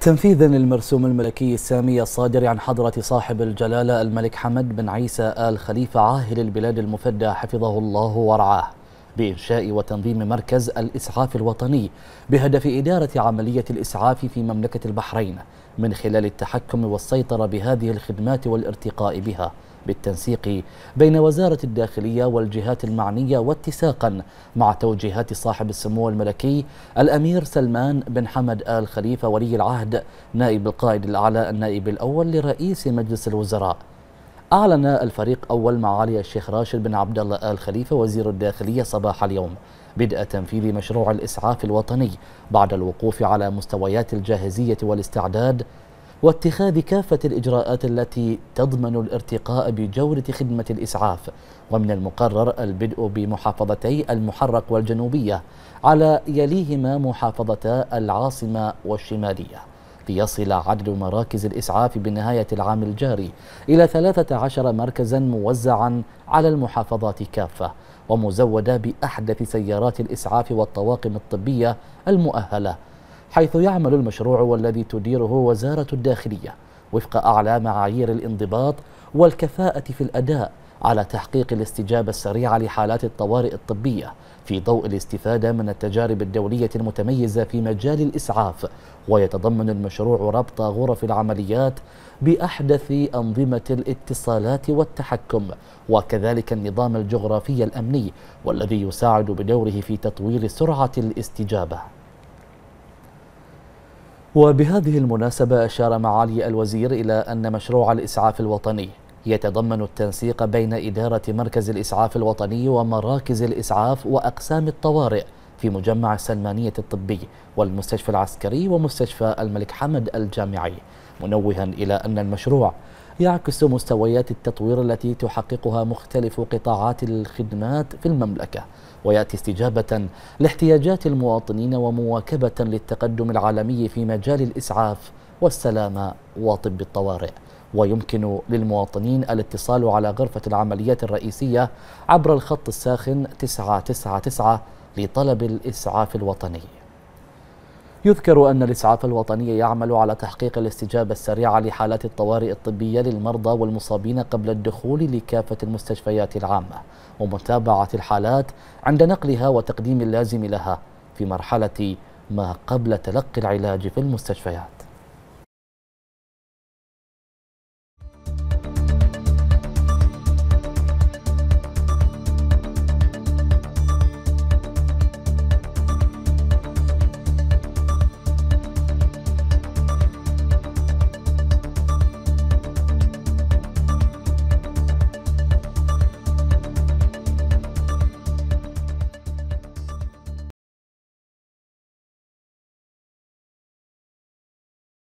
تنفيذا للمرسوم الملكي السامي الصادر عن حضرة صاحب الجلالة الملك حمد بن عيسى آل خليفة عاهل البلاد المفدى حفظه الله ورعاه بإنشاء وتنظيم مركز الإسعاف الوطني بهدف إدارة عملية الإسعاف في مملكة البحرين من خلال التحكم والسيطرة بهذه الخدمات والارتقاء بها بالتنسيق بين وزارة الداخلية والجهات المعنية واتساقا مع توجيهات صاحب السمو الملكي الأمير سلمان بن حمد آل خليفة ولي العهد نائب القائد الأعلى النائب الأول لرئيس مجلس الوزراء أعلن الفريق أول معالي الشيخ راشد بن عبد الله آل خليفة وزير الداخلية صباح اليوم بدء تنفيذ مشروع الإسعاف الوطني بعد الوقوف على مستويات الجاهزية والاستعداد واتخاذ كافة الإجراءات التي تضمن الارتقاء بجودة خدمة الإسعاف ومن المقرر البدء بمحافظتي المحرق والجنوبية على يليهما محافظتا العاصمة والشمالية ليصل عدد مراكز الإسعاف بنهاية العام الجاري إلى 13 مركزا موزعا على المحافظات كافة ومزودة بأحدث سيارات الإسعاف والطواقم الطبية المؤهلة حيث يعمل المشروع والذي تديره وزارة الداخلية وفق أعلى معايير الانضباط والكفاءة في الأداء على تحقيق الاستجابة السريعة لحالات الطوارئ الطبية في ضوء الاستفادة من التجارب الدولية المتميزة في مجال الإسعاف ويتضمن المشروع ربط غرف العمليات بأحدث أنظمة الاتصالات والتحكم وكذلك النظام الجغرافي الأمني والذي يساعد بدوره في تطوير سرعة الاستجابة وبهذه المناسبة أشار معالي الوزير إلى أن مشروع الإسعاف الوطني يتضمن التنسيق بين إدارة مركز الإسعاف الوطني ومراكز الإسعاف وأقسام الطوارئ في مجمع السلمانية الطبي والمستشفى العسكري ومستشفى الملك حمد الجامعي منوها إلى أن المشروع يعكس مستويات التطوير التي تحققها مختلف قطاعات الخدمات في المملكة ويأتي استجابة لاحتياجات المواطنين ومواكبة للتقدم العالمي في مجال الإسعاف والسلامة وطب الطوارئ ويمكن للمواطنين الاتصال على غرفة العمليات الرئيسية عبر الخط الساخن 999 لطلب الإسعاف الوطني يذكر أن الإسعاف الوطني يعمل على تحقيق الاستجابة السريعة لحالات الطوارئ الطبية للمرضى والمصابين قبل الدخول لكافة المستشفيات العامة ومتابعة الحالات عند نقلها وتقديم اللازم لها في مرحلة ما قبل تلقي العلاج في المستشفيات